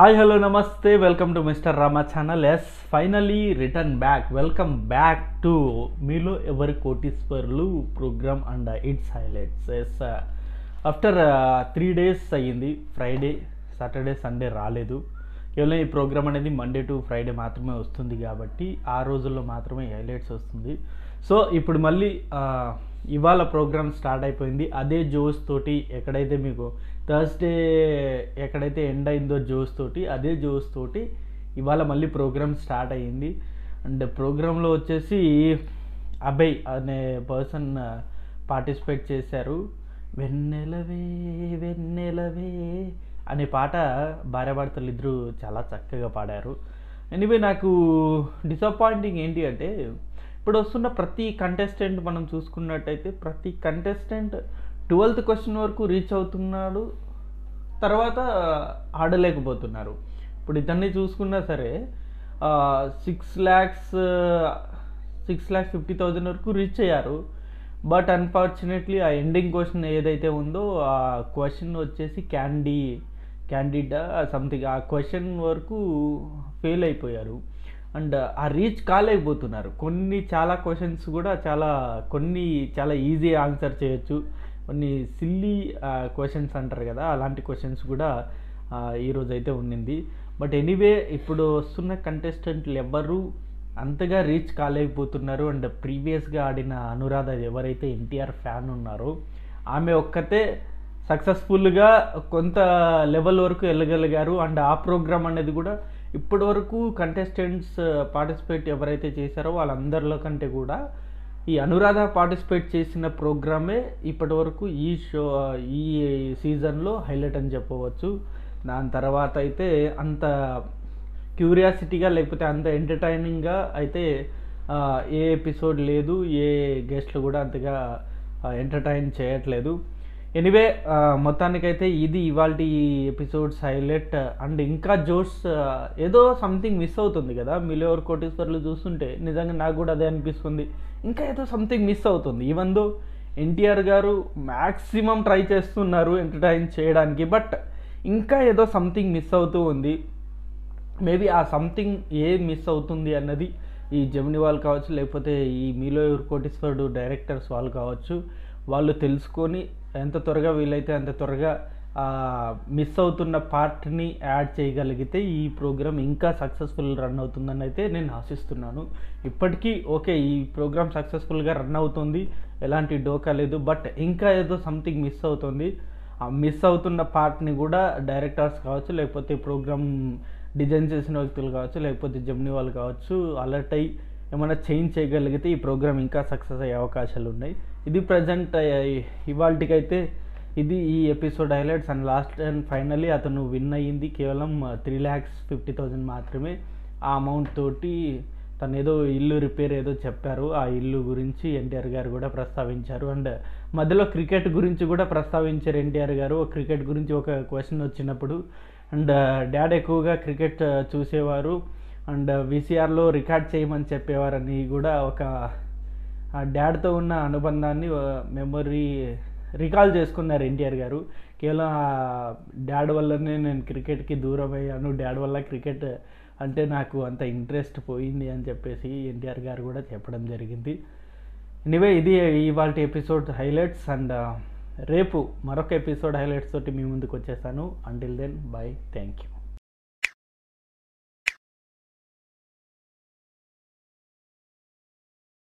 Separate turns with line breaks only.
hi hello నమస్తే welcome to mister Rama channel yes finally return back welcome back to మీలో ఎవరి కోటీశ్వర్లు program and it's highlights yes after three days అయ్యింది Friday Saturday Sunday రాలేదు కేవలం ఈ ప్రోగ్రామ్ అనేది మండే టు ఫ్రైడే మాత్రమే వస్తుంది కాబట్టి ఆ రోజుల్లో మాత్రమే హైలైట్స్ వస్తుంది సో ఇప్పుడు మళ్ళీ uh, ఇవాళ ప్రోగ్రామ్ స్టార్ట్ అయిపోయింది అదే జోస్ తోటి ఎక్కడైతే మీకు థర్స్డే ఎక్కడైతే ఎండ్ అయిందో జోస్ తోటి అదే జోస్ తోటి ఇవాళ మళ్ళీ ప్రోగ్రామ్ స్టార్ట్ అయ్యింది అండ్ ప్రోగ్రాంలో వచ్చేసి అభయ్ అనే పర్సన్ పార్టిసిపేట్ చేశారు వెన్నెలవే వెన్నెలవే అనే పాట భార్యభర్తలు ఇద్దరు చాలా చక్కగా పాడారు ఎనీవే నాకు డిసప్పాయింటింగ్ ఏంటి అంటే ఇప్పుడు వస్తున్న ప్రతి కంటెస్టెంట్ మనం చూసుకున్నట్టయితే ప్రతి కంటెస్టెంట్ ట్వెల్త్ క్వశ్చన్ వరకు రీచ్ అవుతున్నాడు తర్వాత ఆడలేకపోతున్నారు ఇప్పుడు ఇతన్ని చూసుకున్నా సరే six lakhs six lakhs fifty thousand వరకు రీచ్ అయ్యారు బట్ అన్ఫార్చునేట్లీ ఆ ఎండింగ్ క్వశ్చన్ ఏదైతే ఉందో ఆ క్వశ్చన్ వచ్చేసి క్యాండీ క్యాండిడా సంథింగ్ ఆ క్వశ్చన్ వరకు ఫెయిల్ అయిపోయారు అండ్ ఆ రీచ్ కాలేకపోతున్నారు కొన్ని చాలా క్వశ్చన్స్ కూడా చాలా కొన్ని చాలా ఈజీ ఆన్సర్ చేయొచ్చు కొన్ని సిల్లీ క్వశ్చన్స్ అంటారు కదా అలాంటి క్వశ్చన్స్ కూడా ఈరోజు అయితే ఉండింది బట్ ఎనీవే ఇప్పుడు వస్తున్న కంటెస్టెంట్లు ఎవ్వరూ అంతగా రీచ్ కాలేకపోతున్నారు అండ్ ప్రీవియస్గా ఆడిన అనురాధ ఎవరైతే ఎన్టీఆర్ ఫ్యాన్ ఉన్నారో ఆమె ఒక్కతే సక్సెస్ఫుల్గా కొంత లెవెల్ వరకు వెళ్ళగలిగారు అండ్ ఆ ప్రోగ్రామ్ అనేది కూడా ఇప్పటి వరకు కంటెస్టెంట్స్ పార్టిసిపేట్ ఎవరైతే చేశారో వాళ్ళందరిలో కంటే కూడా ఈ అనురాధ పార్టిసిపేట్ చేసిన ప్రోగ్రామే ఇప్పటి వరకు ఈ షో ఈ సీజన్లో హైలైట్ అని చెప్పవచ్చు దాని తర్వాత అయితే అంత క్యూరియాసిటీగా లేకపోతే అంత ఎంటర్టైనింగ్గా అయితే ఏ ఎపిసోడ్ లేదు ఏ గెస్ట్లు కూడా అంతగా ఎంటర్టైన్ చేయట్లేదు ఎనీవే మొత్తానికైతే ఇది ఇవాళ ఈ ఎపిసోడ్స్ హైలైట్ అండ్ ఇంకా జోష్ ఏదో సంథింగ్ మిస్ అవుతుంది కదా మిలియోర్ కోటేశ్వర్లు చూస్తుంటే నిజంగా నాకు కూడా అదే అనిపిస్తుంది ఇంకా ఏదో సంథింగ్ మిస్ అవుతుంది ఈవెన్ దో ఎన్టీఆర్ గారు మ్యాక్సిమం ట్రై చేస్తున్నారు ఎంటర్టైన్ చేయడానికి బట్ ఇంకా ఏదో సంథింగ్ మిస్ అవుతూ ఉంది మేబీ ఆ సంథింగ్ ఏ మిస్ అవుతుంది అన్నది ఈ జమిని వాళ్ళు కావచ్చు లేకపోతే ఈ మీలో కోటేశ్వరుడు డైరెక్టర్స్ వాళ్ళు కావచ్చు వాళ్ళు తెలుసుకొని ఎంత త్వరగా వీలైతే అంత త్వరగా మిస్ అవుతున్న పార్ట్ని యాడ్ చేయగలిగితే ఈ ప్రోగ్రామ్ ఇంకా సక్సెస్ఫుల్ రన్ అవుతుందని అయితే నేను ఆశిస్తున్నాను ఇప్పటికీ ఓకే ఈ ప్రోగ్రామ్ సక్సెస్ఫుల్గా రన్ అవుతుంది ఎలాంటి డోకా లేదు బట్ ఇంకా ఏదో సంథింగ్ మిస్ అవుతుంది ఆ మిస్ అవుతున్న పార్ట్ని కూడా డైరెక్టర్స్ కావచ్చు లేకపోతే ప్రోగ్రామ్ డిజైన్ చేసిన వ్యక్తులు కావచ్చు లేకపోతే జమ్ని వాళ్ళు కావచ్చు అలర్ట్ అయ్యి ఏమైనా చేంజ్ చేయగలిగితే ఈ ప్రోగ్రామ్ ఇంకా సక్సెస్ అయ్యే అవకాశాలు ఉన్నాయి ఇది ప్రజెంట్ ఇవాళకైతే ఇది ఈ episode highlights and last and finally అతను విన్ అయ్యింది కేవలం త్రీ ల్యాక్స్ ఫిఫ్టీ థౌజండ్ మాత్రమే ఆ అమౌంట్ తోటి తను ఏదో ఇల్లు రిపేర్ ఏదో చెప్పారు ఆ ఇల్లు గురించి ఎన్టీఆర్ గారు కూడా ప్రస్తావించారు అండ్ మధ్యలో క్రికెట్ గురించి కూడా ప్రస్తావించారు ఎన్టీఆర్ గారు క్రికెట్ గురించి ఒక క్వశ్చన్ వచ్చినప్పుడు అండ్ డాడ్ ఎక్కువగా క్రికెట్ చూసేవారు అండ్ విసిఆర్లో రికార్డ్ చేయమని చెప్పేవారని కూడా ఒక డాడ్తో ఉన్న అనుబంధాన్ని మెమొరీ రికాల్ చేసుకున్నారు ఎన్టీఆర్ గారు కేవలం ఆ డాడ్ వల్లనే నేను క్రికెట్కి దూరం అయ్యాను డాడ్ వల్ల క్రికెట్ అంటే నాకు అంత ఇంట్రెస్ట్ పోయింది అని చెప్పేసి ఎన్టీఆర్ గారు కూడా చెప్పడం జరిగింది ఎనివే ఇది ఇవాళ ఎపిసోడ్ హైలైట్స్ అండ్ రేపు మరొక ఎపిసోడ్ హైలైట్స్ తోటి మీ ముందుకు వచ్చేస్తాను until then bye thank you